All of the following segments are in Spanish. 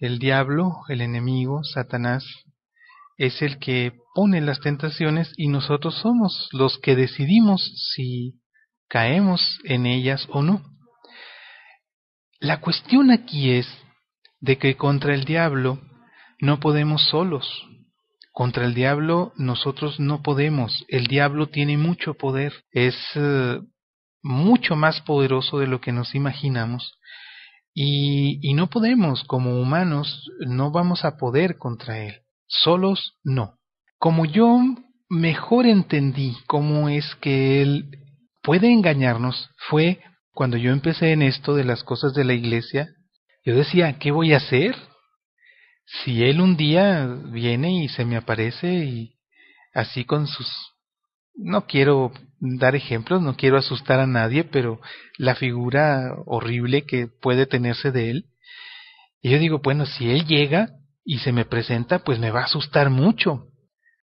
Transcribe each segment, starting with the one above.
El diablo, el enemigo, Satanás, es el que pone las tentaciones y nosotros somos los que decidimos si caemos en ellas o no. La cuestión aquí es de que contra el diablo no podemos solos. Contra el diablo nosotros no podemos. El diablo tiene mucho poder. Es eh, mucho más poderoso de lo que nos imaginamos. Y, no podemos, como humanos, no vamos a poder contra él. Solos no. Como yo mejor entendí cómo es que él puede engañarnos fue cuando yo empecé en esto de las cosas de la iglesia. Yo decía, ¿qué voy a hacer? Si él un día viene y se me aparece y así con sus... No quiero dar ejemplos, no quiero asustar a nadie, pero la figura horrible que puede tenerse de él. yo digo, bueno, si él llega y se me presenta, pues me va a asustar mucho.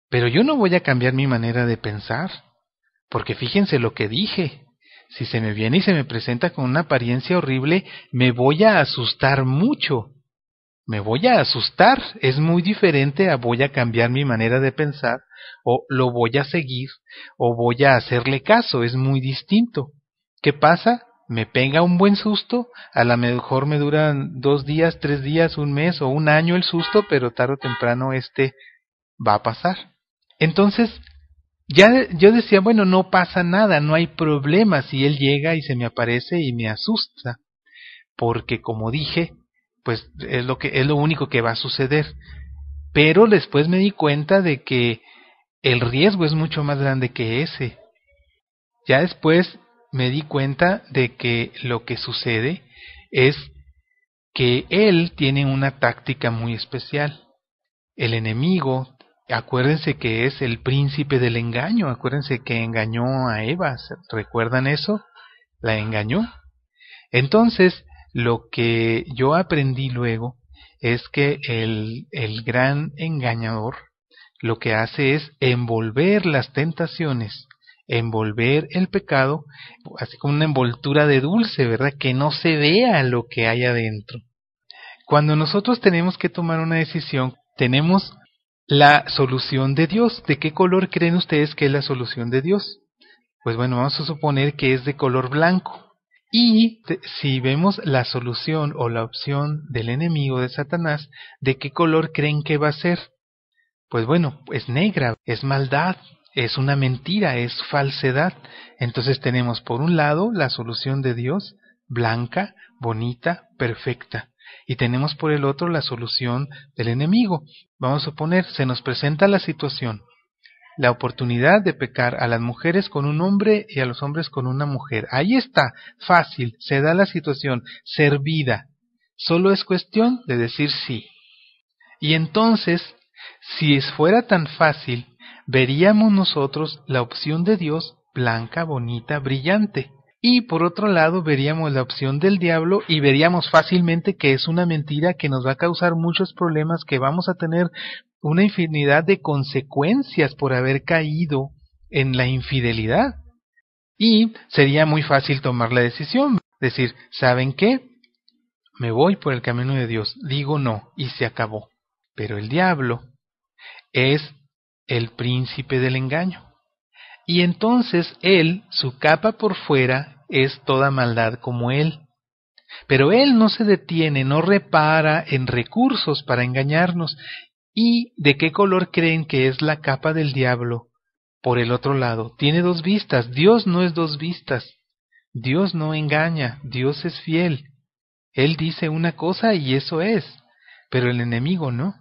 Pero yo no voy a cambiar mi manera de pensar, porque fíjense lo que dije. Si se me viene y se me presenta con una apariencia horrible, me voy a asustar mucho me voy a asustar, es muy diferente a voy a cambiar mi manera de pensar, o lo voy a seguir, o voy a hacerle caso, es muy distinto. ¿Qué pasa? Me pega un buen susto, a lo mejor me duran dos días, tres días, un mes o un año el susto, pero tarde o temprano este va a pasar. Entonces, ya yo decía, bueno, no pasa nada, no hay problema si él llega y se me aparece y me asusta, porque como dije, pues es lo que es lo único que va a suceder. Pero después me di cuenta de que el riesgo es mucho más grande que ese. Ya después me di cuenta de que lo que sucede es que él tiene una táctica muy especial. El enemigo, acuérdense que es el príncipe del engaño, acuérdense que engañó a Eva, ¿recuerdan eso? La engañó. Entonces, lo que yo aprendí luego es que el, gran engañador lo que hace es envolver las tentaciones envolver el pecado, así como una envoltura de dulce, ¿verdad? Que no se vea lo que hay adentro. Cuando nosotros tenemos que tomar una decisión, tenemos la solución de Dios. ¿De qué color creen ustedes que es la solución de Dios? Pues bueno, vamos a suponer que es de color blanco. Y si vemos la solución o la opción del enemigo de Satanás, ¿de qué color creen que va a ser? Pues bueno, es negra, es maldad, es una mentira, es falsedad. Entonces tenemos por un lado la solución de Dios, blanca, bonita, perfecta. Y tenemos por el otro la solución del enemigo. Vamos a poner, se nos presenta la situación, la oportunidad de pecar a las mujeres con un hombre y a los hombres con una mujer. Ahí está, fácil, se da la situación, servida. Solo es cuestión de decir sí. Y entonces, si es fuera tan fácil, veríamos nosotros la opción de Dios blanca, bonita, brillante. Y por otro lado veríamos la opción del diablo y veríamos fácilmente que es una mentira que nos va a causar muchos problemas que vamos a tener una infinidad de consecuencias por haber caído en la infidelidad. Y sería muy fácil tomar la decisión, decir, ¿saben qué? Me voy por el camino de Dios, digo no, y se acabó. Pero el diablo es el príncipe del engaño. Y entonces él, su capa por fuera, es toda maldad como él. Pero él no se detiene, no repara en recursos para engañarnos, ¿Y de qué color creen que es la capa del diablo? Por el otro lado, tiene dos vistas. Dios no es dos vistas. Dios no engaña. Dios es fiel. Él dice una cosa y eso es. Pero el enemigo no.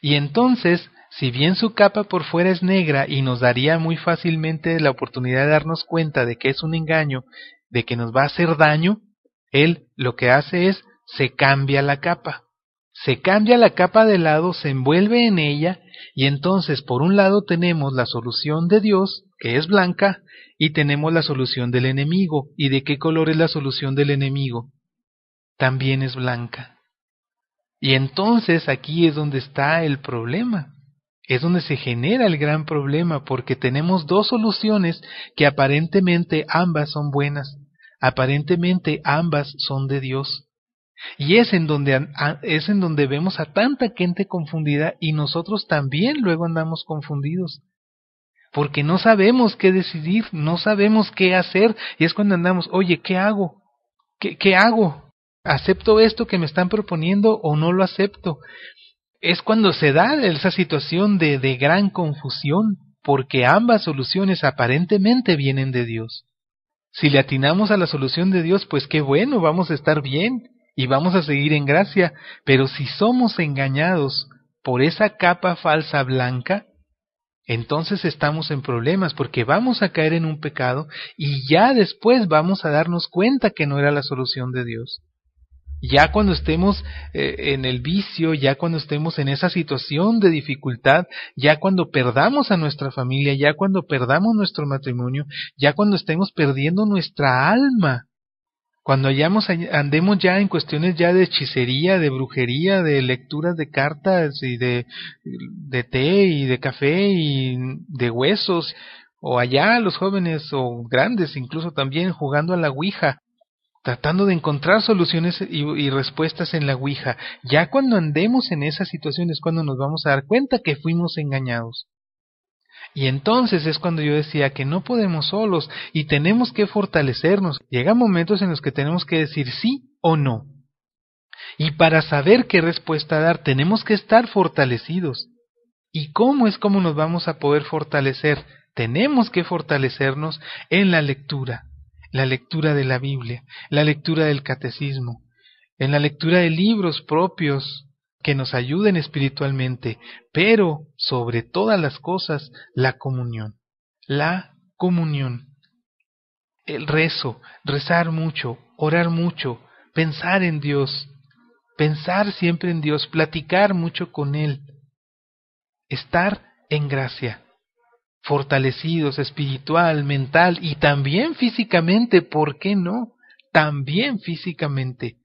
Y entonces, si bien su capa por fuera es negra y nos daría muy fácilmente la oportunidad de darnos cuenta de que es un engaño, de que nos va a hacer daño, él lo que hace es se cambia la capa se cambia la capa de lado, se envuelve en ella, y entonces por un lado tenemos la solución de Dios, que es blanca, y tenemos la solución del enemigo. ¿Y de qué color es la solución del enemigo? También es blanca. Y entonces aquí es donde está el problema. Es donde se genera el gran problema, porque tenemos dos soluciones que aparentemente ambas son buenas, aparentemente ambas son de Dios y es en donde es en donde vemos a tanta gente confundida y nosotros también luego andamos confundidos. Porque no sabemos qué decidir, no sabemos qué hacer, y es cuando andamos, oye, ¿qué hago? ¿Qué, qué hago? ¿Acepto esto que me están proponiendo o no lo acepto? Es cuando se da esa situación de, de gran confusión, porque ambas soluciones aparentemente vienen de Dios. Si le atinamos a la solución de Dios, pues qué bueno, vamos a estar bien y vamos a seguir en gracia, pero si somos engañados por esa capa falsa blanca, entonces estamos en problemas porque vamos a caer en un pecado y ya después vamos a darnos cuenta que no era la solución de Dios. Ya cuando estemos eh, en el vicio, ya cuando estemos en esa situación de dificultad, ya cuando perdamos a nuestra familia, ya cuando perdamos nuestro matrimonio, ya cuando estemos perdiendo nuestra alma cuando hayamos, andemos ya en cuestiones ya de hechicería, de brujería, de lecturas de cartas y de, té y de café y de huesos, o allá los jóvenes o grandes incluso también jugando a la Ouija, tratando de encontrar soluciones y, respuestas en la Ouija. Ya cuando andemos en esas situaciones, cuando nos vamos a dar cuenta que fuimos engañados. Y entonces es cuando yo decía que no podemos solos y tenemos que fortalecernos. Llegan momentos en los que tenemos que decir sí o no. Y para saber qué respuesta dar, tenemos que estar fortalecidos. ¿Y cómo es como nos vamos a poder fortalecer? Tenemos que fortalecernos en la lectura, la lectura de la Biblia, la lectura del catecismo, en la lectura de libros propios que nos ayuden espiritualmente, pero sobre todas las cosas la comunión. La comunión. El rezo, rezar mucho, orar mucho, pensar en Dios, pensar siempre en Dios, platicar mucho con Él, estar en gracia, fortalecidos espiritual, mental y también físicamente, ¿por qué no? También físicamente.